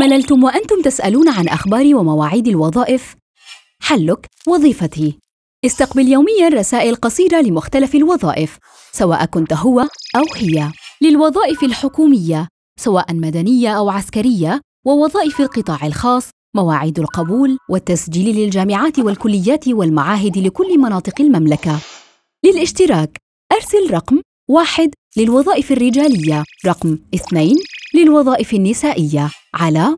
مللتم وأنتم تسألون عن أخبار ومواعيد الوظائف؟ حلك وظيفتي استقبل يوميا رسائل قصيرة لمختلف الوظائف سواء كنت هو أو هي للوظائف الحكومية سواء مدنية أو عسكرية ووظائف القطاع الخاص مواعيد القبول والتسجيل للجامعات والكليات والمعاهد لكل مناطق المملكة للاشتراك أرسل رقم واحد للوظائف الرجالية رقم اثنين للوظائف النسائية على